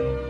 thank you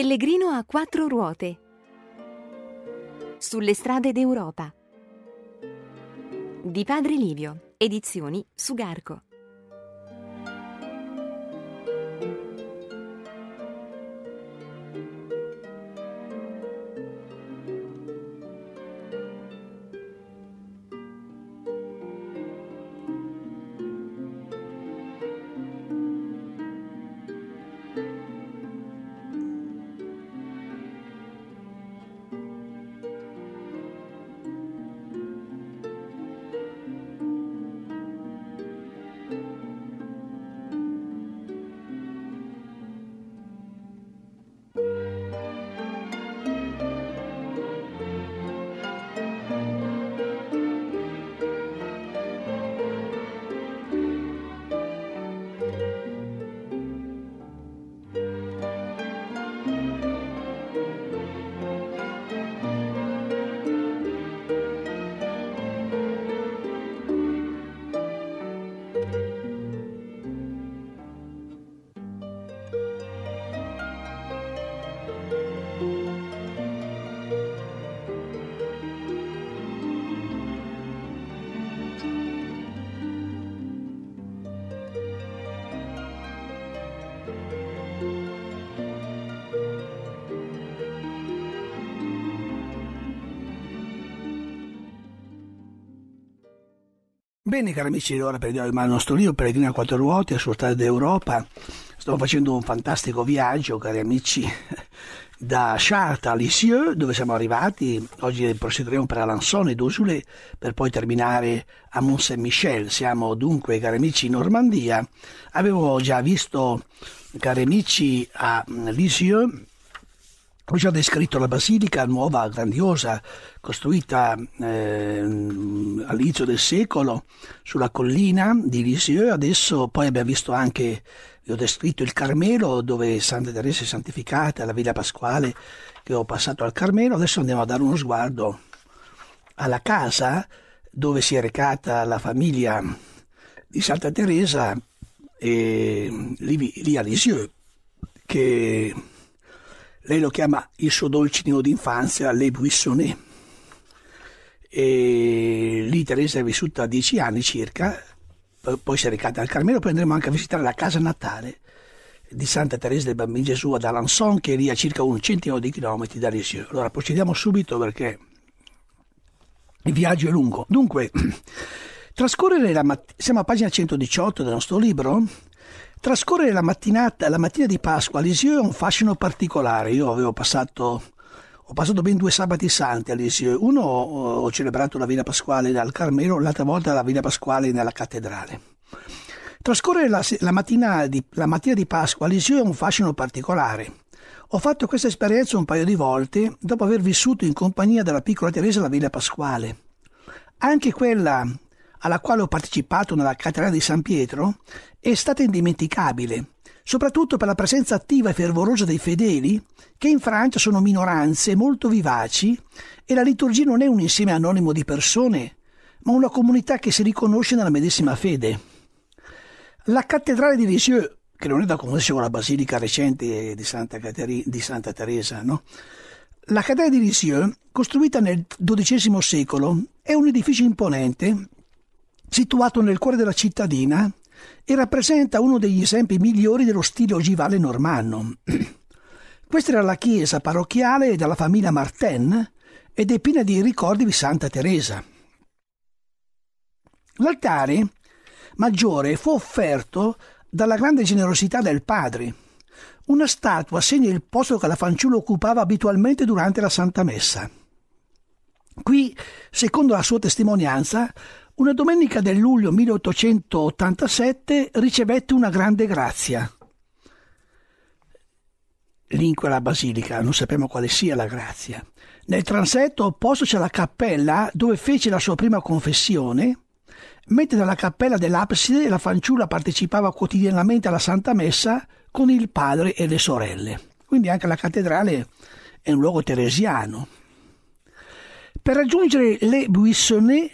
Pellegrino a quattro ruote. Sulle strade d'Europa. Di Padre Livio, edizioni Sugarco. Bene cari amici, ora prendiamo in mano il nostro libro Peregrino a quattro ruote a strada d'Europa. Sto facendo un fantastico viaggio, cari amici, da Chartres a Lisieux, dove siamo arrivati. Oggi proseguiremo per Alençon e Dosule, per poi terminare a Mont Saint-Michel. Siamo dunque, cari amici, in Normandia. Avevo già visto, cari amici, a Lisieux ho già descritto la basilica nuova, grandiosa, costruita eh, all'inizio del secolo sulla collina di Lisieux. Adesso poi abbiamo visto anche, vi ho descritto il Carmelo, dove Santa Teresa è santificata, la Villa Pasquale che ho passato al Carmelo. Adesso andiamo a dare uno sguardo alla casa dove si è recata la famiglia di Santa Teresa e ehm, lì, lì a Lisieux, che lei lo chiama il suo dolce dolcino d'infanzia, Le Buissonnet. E lì Teresa è vissuta dieci anni circa, eh, poi si è recata al Carmelo, poi andremo anche a visitare la casa natale di Santa Teresa del Bambino Gesù ad Alençon, che è lì a circa un centinaio di chilometri da Lisieux. Allora procediamo subito perché il viaggio è lungo. Dunque, trascorrere la mattina, siamo a pagina 118 del nostro libro, Trascorrere la, mattinata, la mattina di Pasqua a all'Isio è un fascino particolare. Io avevo passato ho passato ben due sabati santi a all'Isio. Uno eh, ho celebrato la Villa Pasquale al Carmelo, l'altra volta la Villa Pasquale nella cattedrale. Trascorrere la, la, mattina, di, la mattina, di, Pasqua all'Isio è un fascino particolare. Ho fatto questa esperienza un paio di volte dopo aver vissuto in compagnia della piccola Teresa la Villa Pasquale. Anche quella alla quale ho partecipato nella cattedrale di San Pietro, è stata indimenticabile, soprattutto per la presenza attiva e fervorosa dei fedeli, che in Francia sono minoranze molto vivaci e la liturgia non è un insieme anonimo di persone, ma una comunità che si riconosce nella medesima fede. La cattedrale di Lisieux, che non è da confondere con la basilica recente di Santa, Cateri- di Santa Teresa, no? La cattedrale di Lisieux, costruita nel XII secolo, è un edificio imponente situato nel cuore della cittadina, e rappresenta uno degli esempi migliori dello stile ogivale normanno. Questa era la chiesa parrocchiale della famiglia Martin ed è piena di ricordi di Santa Teresa. L'altare maggiore fu offerto dalla grande generosità del padre. Una statua segna il posto che la fanciulla occupava abitualmente durante la Santa Messa. Qui, secondo la sua testimonianza, una domenica del luglio 1887 ricevette una grande grazia. L'inqua alla basilica, non sappiamo quale sia la grazia. Nel transetto opposto c'è la cappella dove fece la sua prima confessione, mentre nella cappella dell'abside la fanciulla partecipava quotidianamente alla Santa Messa con il padre e le sorelle. Quindi anche la cattedrale è un luogo teresiano. Per raggiungere le Buissonnet,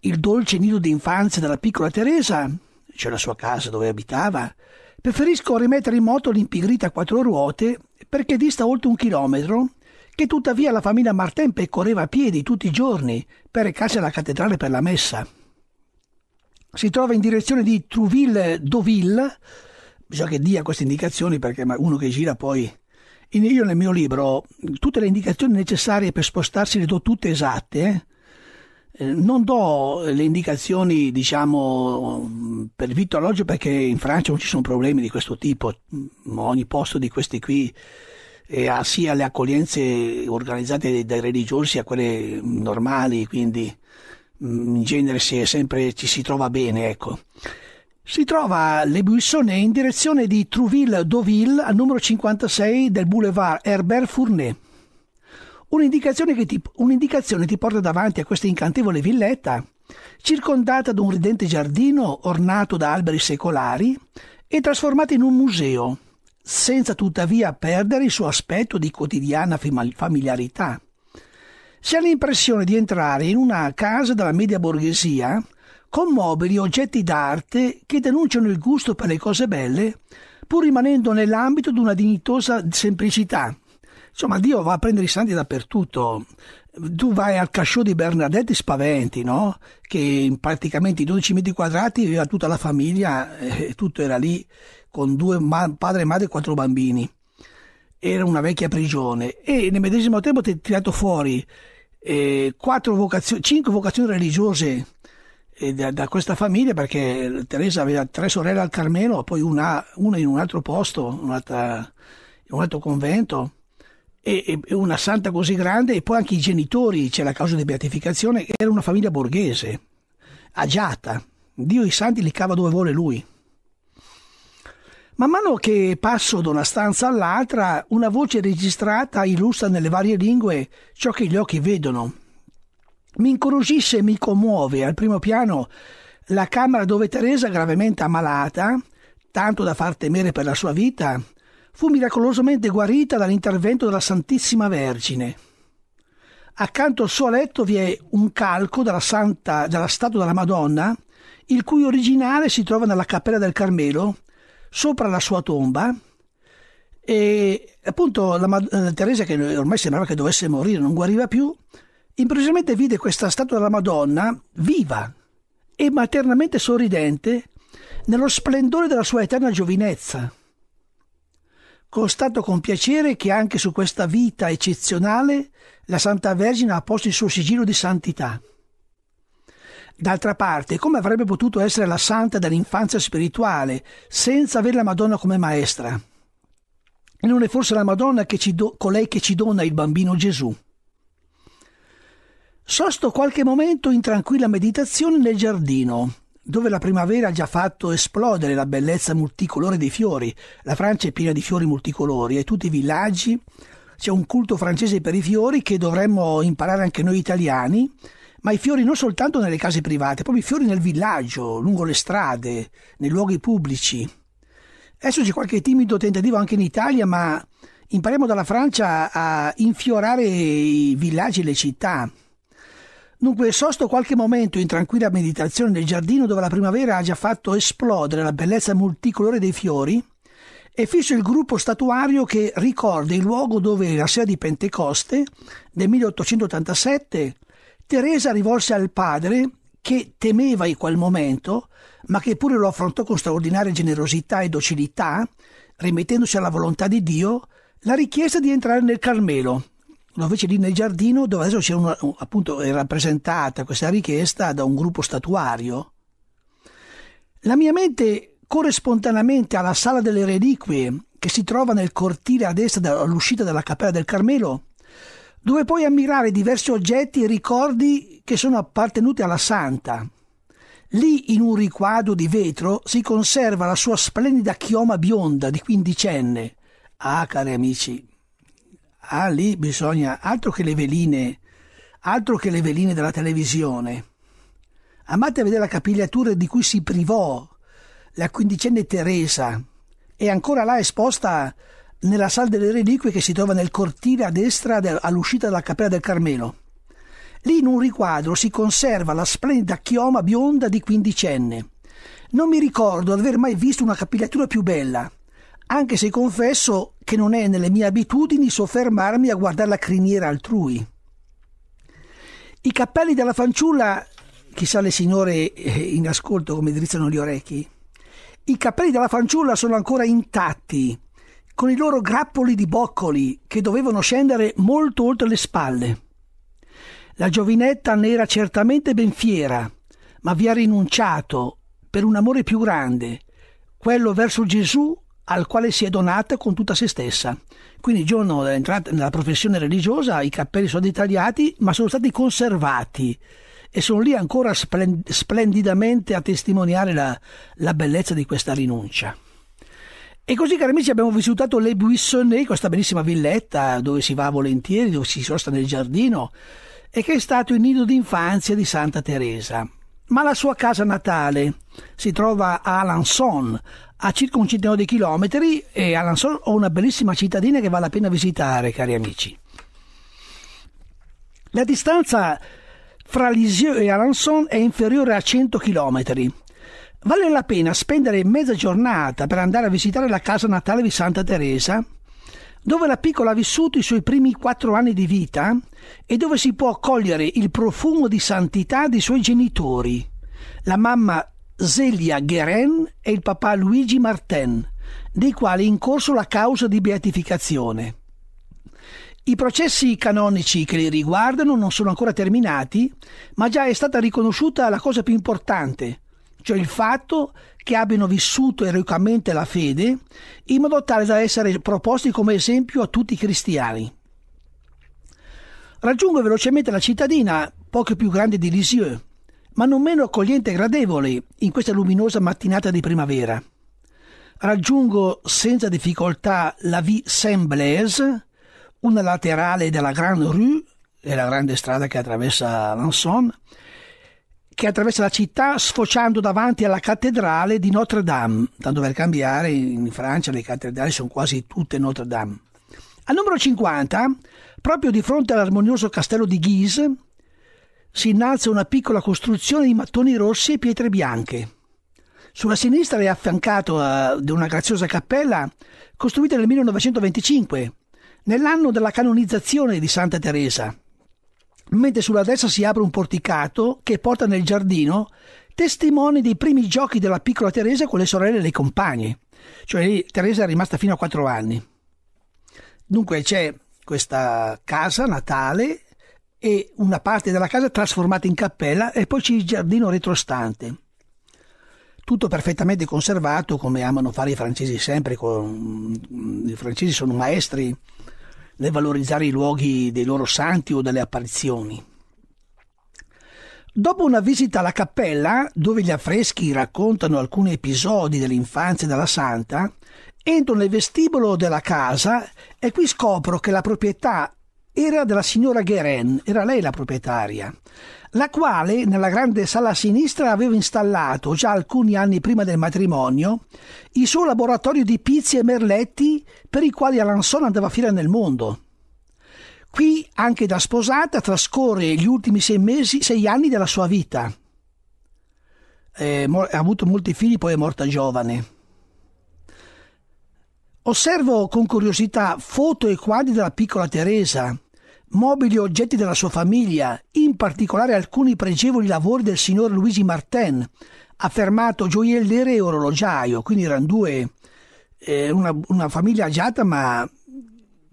il dolce nido d'infanzia della piccola Teresa, cioè la sua casa dove abitava, preferisco rimettere in moto l'impigrita a quattro ruote perché dista oltre un chilometro, che tuttavia la famiglia Martempe correva a piedi tutti i giorni per recarsi alla cattedrale per la messa. Si trova in direzione di Trouville-Deauville, bisogna che dia queste indicazioni perché uno che gira poi io nel mio libro tutte le indicazioni necessarie per spostarsi le do tutte esatte. Eh? eh non do le indicazioni, diciamo, per vitto alloggio perché in Francia non ci sono problemi di questo tipo. Mm, ogni posto di questi qui eh, ha sia le accoglienze organizzate dai religiosi sia quelle normali, quindi mm, in genere si sempre, ci si trova bene, ecco. Si trova Le Buissonnet in direzione di Trouville-Deauville al numero 56 del boulevard Herbert-Fournet. Un'indicazione, un'indicazione ti porta davanti a questa incantevole villetta, circondata da un ridente giardino ornato da alberi secolari e trasformata in un museo, senza tuttavia perdere il suo aspetto di quotidiana familiarità. Si ha l'impressione di entrare in una casa della media borghesia con mobili e oggetti d'arte che denunciano il gusto per le cose belle, pur rimanendo nell'ambito di una dignitosa semplicità. Insomma, Dio va a prendere i santi dappertutto. Tu vai al casciò di Bernadette spaventi, no? Che in praticamente 12 metri quadrati aveva tutta la famiglia, e eh, tutto era lì, con due ma- padre, madre e quattro bambini. Era una vecchia prigione. E nel medesimo tempo ti è tirato fuori eh, vocazioni, cinque vocazioni religiose eh, da, da, questa famiglia perché Teresa aveva tre sorelle al Carmelo, poi una, una in un altro posto, in un altro convento e, e, una santa così grande e poi anche i genitori, c'è la causa di beatificazione, era una famiglia borghese, agiata. Dio i santi li cava dove vuole lui. Man mano che passo da una stanza all'altra, una voce registrata illustra nelle varie lingue ciò che gli occhi vedono, mi incuriosisce e mi commuove al primo piano la camera dove Teresa, gravemente ammalata, tanto da far temere per la sua vita, fu miracolosamente guarita dall'intervento della Santissima Vergine. Accanto al suo letto vi è un calco della, Santa, della statua della Madonna, il cui originale si trova nella Cappella del Carmelo, sopra la sua tomba. E appunto la, la eh, Teresa, che ormai sembrava che dovesse morire, non guariva più, improvvisamente vide questa statua della Madonna viva e maternamente sorridente nello splendore della sua eterna giovinezza. Constato con piacere che anche su questa vita eccezionale la Santa Vergine ha posto il suo sigillo di santità. D'altra parte, come avrebbe potuto essere la santa dell'infanzia spirituale senza avere la Madonna come maestra? E non è forse la Madonna che do, colei che ci dona il bambino Gesù? Sosto qualche momento in tranquilla meditazione nel giardino, dove la primavera ha già fatto esplodere la bellezza multicolore dei fiori. La Francia è piena di fiori multicolori e tutti i villaggi c'è un culto francese per i fiori che dovremmo imparare anche noi italiani, ma i fiori non soltanto nelle case private, proprio i fiori nel villaggio, lungo le strade, nei luoghi pubblici. Adesso c'è qualche timido tentativo anche in Italia, ma impariamo dalla Francia a infiorare i villaggi e le città. Dunque, sosto qualche momento in tranquilla meditazione nel giardino dove la primavera ha già fatto esplodere la bellezza multicolore dei fiori e fisso il gruppo statuario che ricorda il luogo dove la sera di Pentecoste del 1887 Teresa rivolse al padre che temeva in quel momento, ma che pure lo affrontò con straordinaria generosità e docilità, rimettendosi alla volontà di Dio, la richiesta di entrare nel Carmelo No, invece lì nel giardino dove adesso c'è una, appunto è rappresentata questa richiesta da un gruppo statuario. La mia mente corre spontaneamente alla sala delle reliquie che si trova nel cortile a destra all'uscita della cappella del Carmelo, dove puoi ammirare diversi oggetti e ricordi che sono appartenuti alla santa. Lì, in un riquadro di vetro, si conserva la sua splendida chioma bionda di quindicenne. Ah, cari amici, Ah, lì bisogna altro che le veline, altro che le veline della televisione. Amate a vedere la capigliatura di cui si privò la quindicenne Teresa, è ancora là esposta nella sala delle reliquie che si trova nel cortile a destra del, all'uscita dalla cappella del Carmelo. Lì in un riquadro si conserva la splendida chioma bionda di quindicenne. Non mi ricordo di aver mai visto una capigliatura più bella anche se confesso che non è nelle mie abitudini soffermarmi a guardare la criniera altrui. I cappelli della fanciulla, chissà le signore eh, in ascolto come drizzano gli orecchi, i cappelli della fanciulla sono ancora intatti, con i loro grappoli di boccoli che dovevano scendere molto oltre le spalle. La giovinetta ne era certamente ben fiera, ma vi ha rinunciato per un amore più grande, quello verso Gesù al quale si è donata con tutta se stessa. Quindi il giorno dell'entrata nella professione religiosa i cappelli sono stati tagliati, ma sono stati conservati e sono lì ancora splendidamente a testimoniare la, la bellezza di questa rinuncia. E così, cari amici, abbiamo visitato Le Buissonnet, questa bellissima villetta dove si va volentieri, dove si sosta nel giardino, e che è stato il nido d'infanzia di Santa Teresa. Ma la sua casa natale si trova a Alençon, a circa un centinaio di chilometri e a Lanzol ho una bellissima cittadina che vale la pena visitare, cari amici. La distanza fra Lisieux e Alençon è inferiore a 100 km. Vale la pena spendere mezza giornata per andare a visitare la casa natale di Santa Teresa, dove la piccola ha vissuto i suoi primi quattro anni di vita e dove si può cogliere il profumo di santità dei suoi genitori. La mamma Zelia Guerin e il papà Luigi Martin, dei quali è in corso la causa di beatificazione. I processi canonici che li riguardano non sono ancora terminati, ma già è stata riconosciuta la cosa più importante, cioè il fatto che abbiano vissuto eroicamente la fede in modo tale da essere proposti come esempio a tutti i cristiani. Raggiungo velocemente la cittadina poco più grande di Lisieux, ma non meno accogliente e gradevole in questa luminosa mattinata di primavera. Raggiungo senza difficoltà la Vie Saint-Blaise, una laterale della Grande Rue, è la grande strada che attraversa Lanson, che attraversa la città sfociando davanti alla cattedrale di Notre Dame. Tanto per cambiare, in Francia le cattedrali sono quasi tutte Notre Dame. Al numero 50, proprio di fronte all'armonioso castello di Guise, si innalza una piccola costruzione di mattoni rossi e pietre bianche. Sulla sinistra è affiancato eh, da una graziosa cappella costruita nel 1925, nell'anno della canonizzazione di Santa Teresa, mentre sulla destra si apre un porticato che porta nel giardino testimoni dei primi giochi della piccola Teresa con le sorelle e le compagne, cioè Teresa è rimasta fino a quattro anni. Dunque c'è questa casa natale e una parte della casa trasformata in cappella e poi c'è il giardino retrostante. Tutto perfettamente conservato come amano fare i francesi sempre, con... Mm, i francesi sono maestri nel valorizzare i luoghi dei loro santi o delle apparizioni. Dopo una visita alla cappella, dove gli affreschi raccontano alcuni episodi dell'infanzia della santa, entro nel vestibolo della casa e qui scopro che la proprietà era della signora Guerin, era lei la proprietaria, la quale nella grande sala sinistra aveva installato già alcuni anni prima del matrimonio il suo laboratorio di pizzi e merletti per i quali Alanson andava a fiera nel mondo. Qui, anche da sposata, trascorre gli ultimi sei, mesi, sei anni della sua vita. Eh, ha avuto molti figli, poi è morta giovane. Osservo con curiosità foto e quadri della piccola Teresa, mobili e oggetti della sua famiglia, in particolare alcuni pregevoli lavori del signor Luigi Martin, affermato gioielliere e orologiaio, quindi erano due, eh, una, una, famiglia agiata ma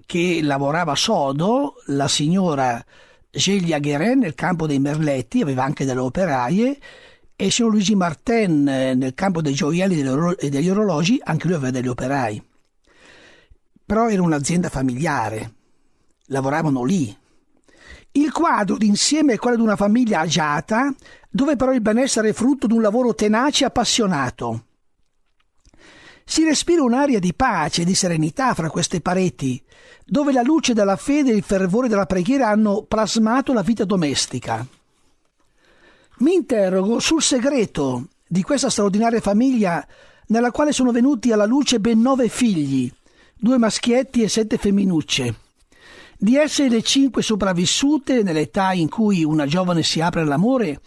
che lavorava sodo, la signora Gelia Guérin nel campo dei merletti, aveva anche delle operaie, e il signor Luigi Martin eh, nel campo dei gioielli e degli orologi, anche lui aveva degli operai. Però era un'azienda familiare, lavoravano lì. Il quadro d'insieme è quello di una famiglia agiata, dove però il benessere è frutto di un lavoro tenace e appassionato. Si respira un'aria di pace e di serenità fra queste pareti, dove la luce della fede e il fervore della preghiera hanno plasmato la vita domestica. Mi interrogo sul segreto di questa straordinaria famiglia nella quale sono venuti alla luce ben nove figli, due maschietti e sette femminucce. Di essere le cinque sopravvissute nell'età in cui una giovane si apre all'amore,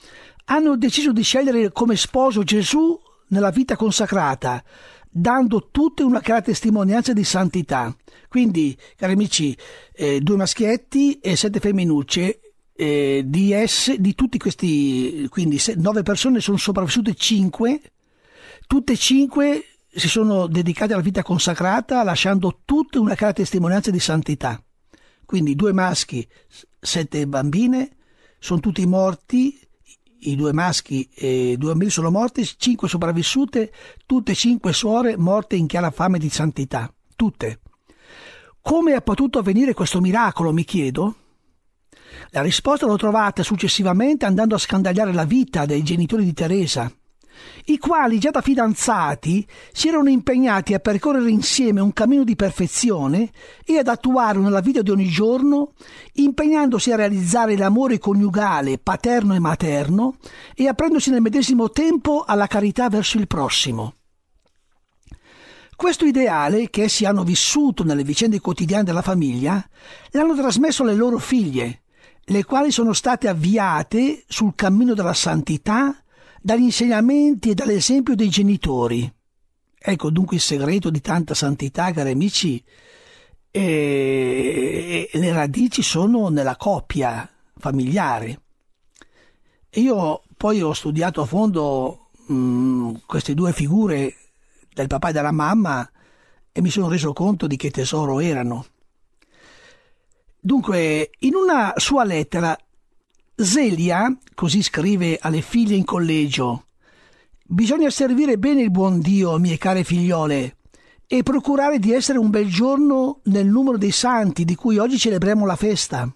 hanno deciso di scegliere come sposo Gesù nella vita consacrata, dando tutte una chiara testimonianza di santità. Quindi, cari amici, eh, due maschietti e sette femminucce. Eh, di, esse, di tutti questi, quindi se, nove persone sono sopravvissute cinque, tutte e cinque si sono dedicate alla vita consacrata, lasciando tutte una cara testimonianza di santità. Quindi due maschi, sette bambine, sono tutti morti, i due maschi e due bambini sono morti, cinque sopravvissute, tutte e cinque suore morte in chiara fame di santità, tutte. Come è potuto avvenire questo miracolo, mi chiedo? La risposta l'ho trovata successivamente andando a scandagliare la vita dei genitori di Teresa, i quali già da fidanzati si erano impegnati a percorrere insieme un cammino di perfezione e ad attuarlo nella vita di ogni giorno, impegnandosi a realizzare l'amore coniugale, paterno e materno, e aprendosi nel medesimo tempo alla carità verso il prossimo. Questo ideale, che essi hanno vissuto nelle vicende quotidiane della famiglia, l'hanno trasmesso alle loro figlie, le quali sono state avviate sul cammino della santità dagli insegnamenti e dall'esempio dei genitori. Ecco dunque il segreto di tanta santità, cari amici, e le radici sono nella coppia familiare. Io poi ho studiato a fondo mh, mm, queste due figure del papà e della mamma e mi sono reso conto di che tesoro erano. Dunque, in una sua lettera Zelia, così scrive alle figlie in collegio, bisogna servire bene il buon Dio, mie care figliole, e procurare di essere un bel giorno nel numero dei santi di cui oggi celebriamo la festa.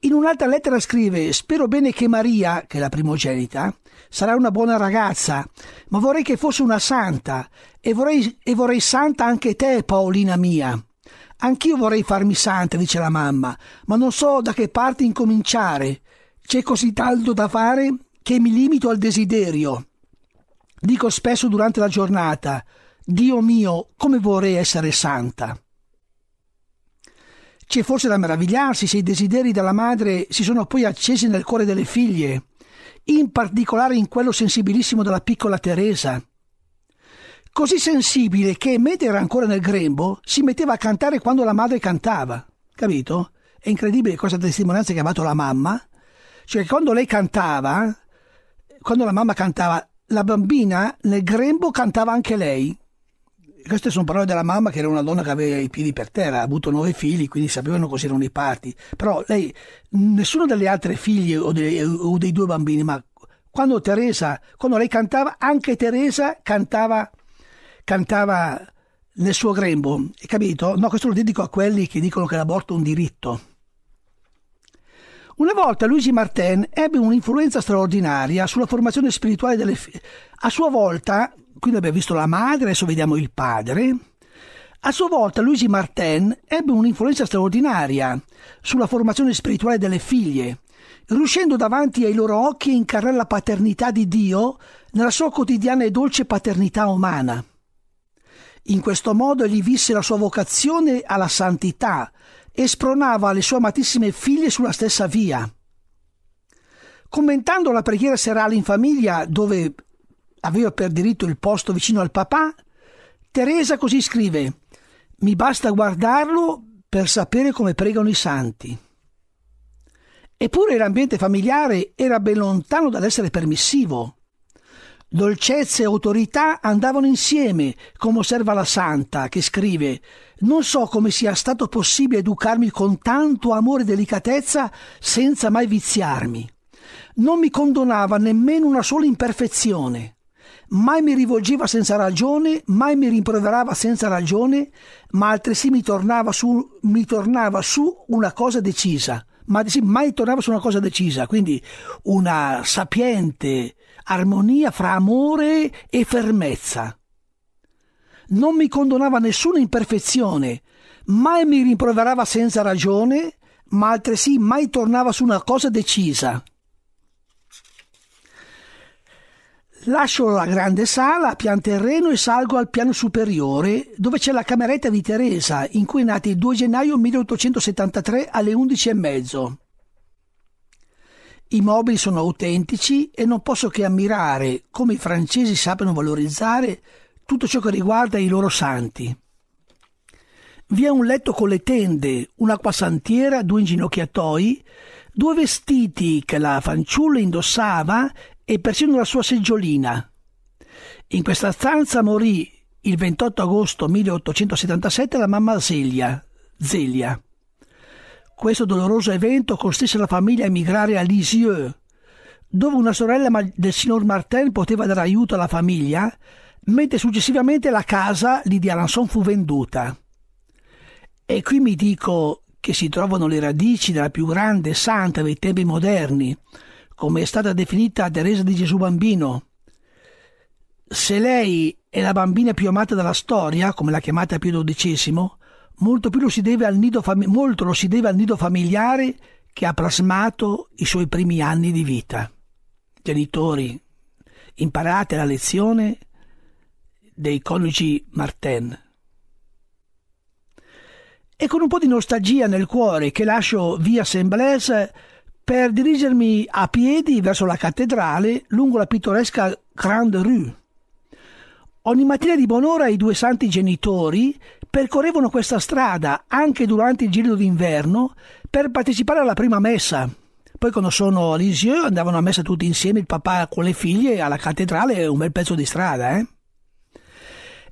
In un'altra lettera scrive: Spero bene che Maria, che è la primogenita, sarà una buona ragazza, ma vorrei che fosse una santa, e vorrei, e vorrei santa anche te, Paolina mia. Anch'io vorrei farmi santa, dice la mamma, ma non so da che parte incominciare. C'è così tanto da fare che mi limito al desiderio. Dico spesso durante la giornata, Dio mio, come vorrei essere santa. C'è forse da meravigliarsi se i desideri della madre si sono poi accesi nel cuore delle figlie, in particolare in quello sensibilissimo della piccola Teresa così sensibile che, mentre era ancora nel grembo, si metteva a cantare quando la madre cantava. Capito? È incredibile questa testimonianza che ha dato la mamma. Cioè, quando lei cantava, quando la mamma cantava, la bambina nel grembo cantava anche lei. Queste sono parole della mamma che era una donna che aveva i piedi per terra, ha avuto nove figli, quindi sapevano erano i parti. Però lei, nessuno delle altre figlie o dei, o dei due bambini, ma quando Teresa, quando lei cantava, anche Teresa cantava cantava nel suo grembo, hai capito? No, questo lo dedico a quelli che dicono che l'aborto è un diritto. Una volta Luigi Martin ebbe un'influenza straordinaria sulla formazione spirituale delle figlie. A sua volta, quindi abbiamo visto la madre, adesso vediamo il padre. A sua volta Luigi Martin ebbe un'influenza straordinaria sulla formazione spirituale delle figlie, riuscendo davanti ai loro occhi a incarnare la paternità di Dio nella sua quotidiana e dolce paternità umana. In questo modo egli visse la sua vocazione alla santità e spronava le sue amatissime figlie sulla stessa via. Commentando la preghiera serale in famiglia, dove aveva per diritto il posto vicino al papà, Teresa così scrive: Mi basta guardarlo per sapere come pregano i santi. Eppure l'ambiente familiare era ben lontano dall'essere permissivo. Dolcezza e autorità andavano insieme, come osserva la Santa, che scrive Non so come sia stato possibile educarmi con tanto amore e delicatezza senza mai viziarmi. Non mi condonava nemmeno una sola imperfezione. Mai mi rivolgeva senza ragione, mai mi rimproverava senza ragione, ma altresì mi tornava su, mi tornava su una cosa decisa. Ma mai tornava su una cosa decisa, quindi una sapiente armonia fra amore e fermezza. Non mi condonava nessuna imperfezione, mai mi rimproverava senza ragione, ma altresì mai tornava su una cosa decisa. Lascio la grande sala a pian terreno e salgo al piano superiore, dove c'è la cameretta di Teresa, in cui è nata il 2 gennaio 1873 alle 11.30. I mobili sono autentici e non posso che ammirare come i francesi sappiano valorizzare tutto ciò che riguarda i loro santi. Vi è un letto con le tende, un'acquasantiera, due inginocchiatoi, due vestiti che la fanciulla indossava e persino la sua seggiolina. In questa stanza morì il 28 agosto 1877 la mamma Zelia. Zelia. Questo doloroso evento costrinse la famiglia a emigrare a Lisieux, dove una sorella del signor Martin poteva dare aiuto alla famiglia, mentre successivamente la casa lì di Alanson fu venduta. E qui mi dico che si trovano le radici della più grande santa dei tempi moderni, come è stata definita Teresa di Gesù Bambino. Se lei è la bambina più amata della storia, come l'ha chiamata Pio XII, molto lo si deve al nido, fam- lo si deve al nido familiare che ha plasmato i suoi primi anni di vita. Genitori, imparate la lezione dei coniugi Martin. E con un po' di nostalgia nel cuore che lascio via saint per dirigermi a piedi verso la cattedrale lungo la pittoresca Grande Rue Ogni mattina di buon'ora i due santi genitori percorrevano questa strada anche durante il giro d'inverno per partecipare alla prima messa. Poi quando sono a Lisieux andavano a messa tutti insieme, il papà con le figlie, alla cattedrale, un bel pezzo di strada. Eh?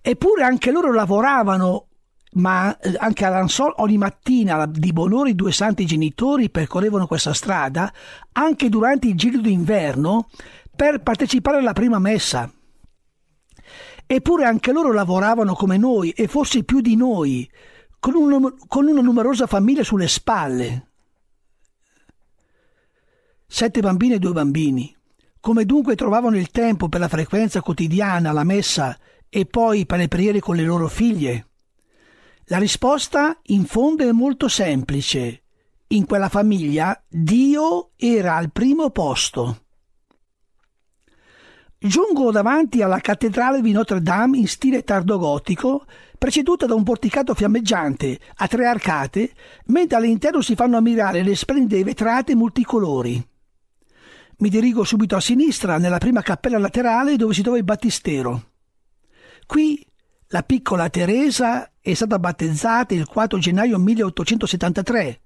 Eppure anche loro lavoravano, ma eh, anche Lansol, ogni mattina di buon'ora i due santi genitori percorrevano questa strada anche durante il giro d'inverno per partecipare alla prima messa. Eppure anche loro lavoravano come noi e forse più di noi, con, un, con una numerosa famiglia sulle spalle. Sette bambine e due bambini. Come dunque trovavano il tempo per la frequenza quotidiana, la messa e poi per le preghiere con le loro figlie? La risposta in fondo è molto semplice. In quella famiglia Dio era al primo posto. Giungo davanti alla cattedrale di Notre Dame in stile tardogotico, preceduta da un porticato fiammeggiante a tre arcate, mentre all'interno si fanno ammirare le splendide vetrate multicolori. Mi dirigo subito a sinistra, nella prima cappella laterale dove si trova il battistero. Qui la piccola Teresa è stata battezzata il 4 gennaio 1873,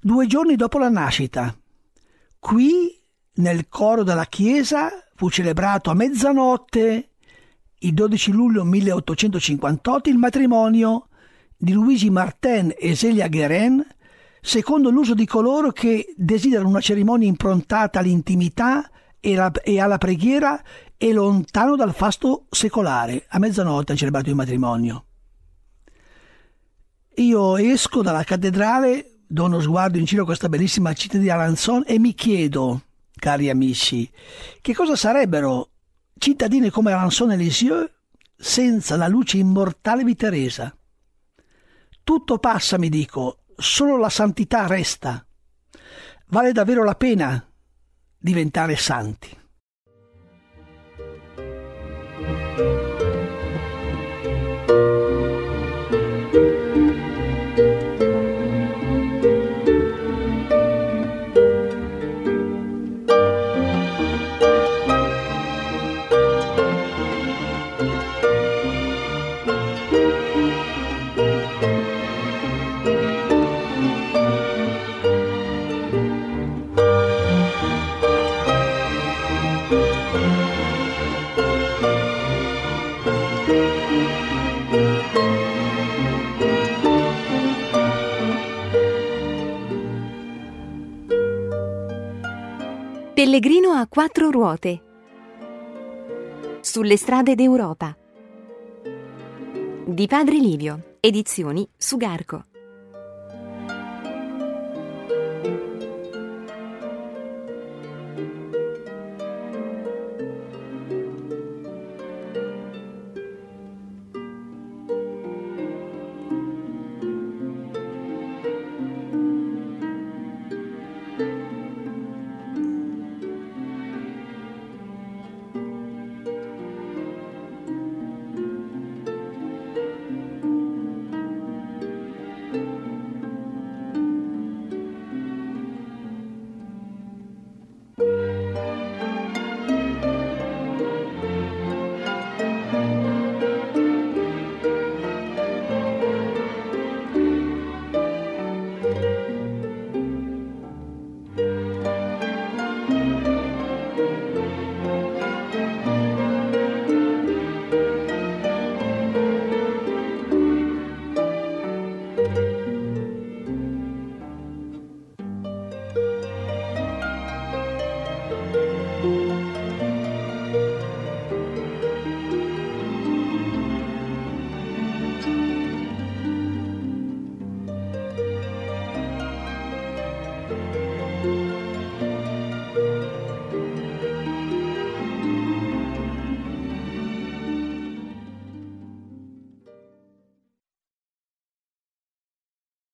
due giorni dopo la nascita. Qui, nel coro della chiesa, fu celebrato a mezzanotte il 12 luglio 1858 il matrimonio di Luigi Martin e Zelia Guerin, secondo l'uso di coloro che desiderano una cerimonia improntata all'intimità e, la, e alla preghiera e lontano dal fasto secolare. A mezzanotte ha celebrato il matrimonio. Io esco dalla cattedrale, do uno sguardo in giro a questa bellissima città di Alanson e mi chiedo cari amici, che cosa sarebbero cittadini come Ranson e Lisieux senza la luce immortale di Teresa? Tutto passa, mi dico, solo la santità resta. Vale davvero la pena diventare santi. thank you Pellegrino a quattro ruote. Sulle strade d'Europa. Di Padre Livio, edizioni Sugarco.